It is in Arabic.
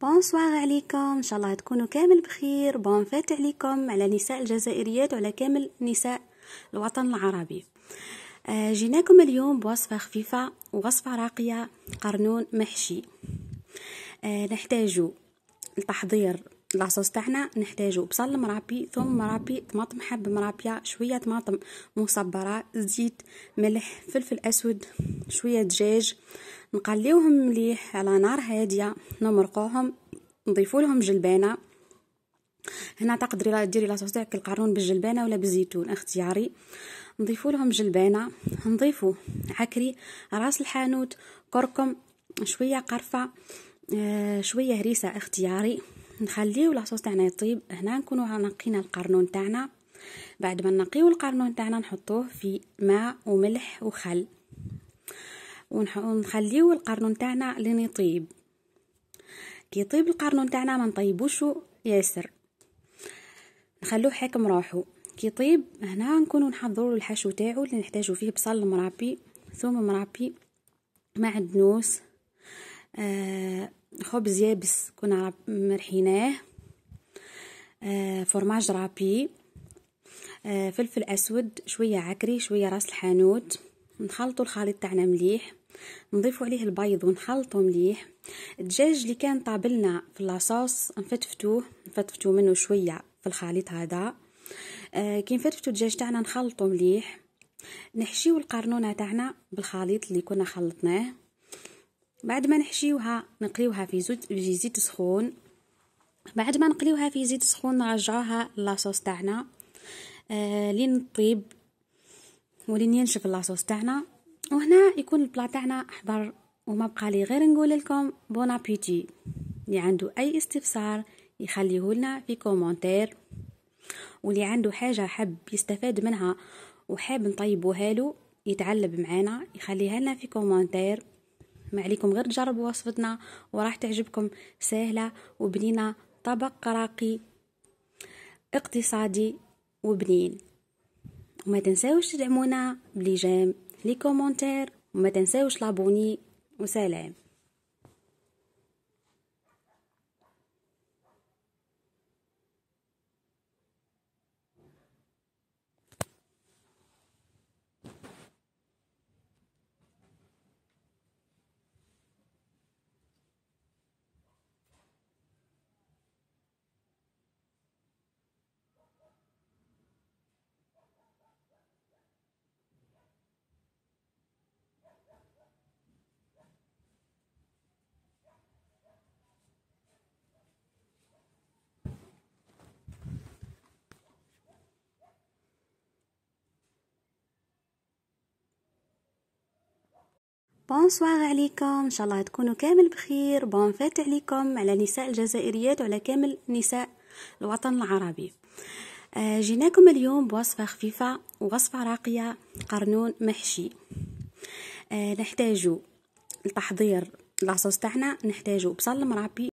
بونسوار عليكم ان شاء الله تكونوا كامل بخير بون فات عليكم على نساء الجزائريات وعلى كامل نساء الوطن العربي جيناكم اليوم بوصفة خفيفة ووصفة راقية قرنون محشي نحتاج لتحضير لاصوص تاعنا نحتاجو بصل مرابي ثوم مرابي طماطم حب مرابيه شويه طماطم مصبره زيت ملح فلفل اسود شويه دجاج نقليوهم مليح على نار هاديه نمرقوهم نضيفو لهم جلبانه هنا تقدري ديري لاصوص تاعك القارون بالجلبانه ولا بالزيتون اختياري نضيفو لهم جلبانه نضيفو عكري راس الحانوت كركم شويه قرفه آه شويه هريسه اختياري نخليو لاصوص تاعنا يطيب هنا نكونو نقينا القرنون تاعنا بعد ما نقيو القرنون تاعنا نحطوه في ماء وملح وخل ونخليو القرنون تاعنا لين يطيب كي يطيب القرنون تاعنا ما نطيبوش ياسر نخلوه حاكم روحو كي يطيب هنا نكونو نحضروا الحشو تاعو اللي نحتاجو فيه بصل مرابي ثوم مرابي معدنوس آه خبز يابس كنا مرحيناه آه فرماج رابي آه فلفل اسود شويه عكري شويه راس الحانوت نخلطوا الخليط تاعنا مليح نضيفوا عليه البيض ونخلطوا مليح الدجاج اللي كان طابلنا في لاصوص نفتفتوه نفتفتو منه شويه في الخليط هذا آه كي نفتفتو الدجاج تاعنا نخلطو مليح نحشيو القرنونه تاعنا بالخليط اللي كنا خلطناه بعد ما نحشيوها نقليوها في زيت في زيت سخون بعد ما نقليوها في زيت سخون نرجعوها لاصوص تاعنا آه لين طيب ولين ينشف لاصوص تاعنا وهنا يكون البلا تاعنا احضر وما بقى لي غير نقول لكم بون ابيتي اللي عنده اي استفسار يخليه لنا في كومونتير واللي عنده حاجه حب يستفاد منها وحاب نطيبوها له يتعلب معانا يخليها لنا في كومونتير ما عليكم غير تجربوا وصفتنا وراح تعجبكم سهلة وبنينة طبق راقي اقتصادي وبنين وما تنساوش تدعمونا بلي جيم لي كومونتير وما تنساوش لابوني وسلام بونسوار عليكم ان شاء الله تكونوا كامل بخير بون فات عليكم على نساء الجزائريات وعلى كامل نساء الوطن العربي آه، جيناكم اليوم بوصفه خفيفه ووصفه راقيه قرنون محشي آه، نحتاجو لتحضير لاصوص تاعنا نحتاجو بصل مربي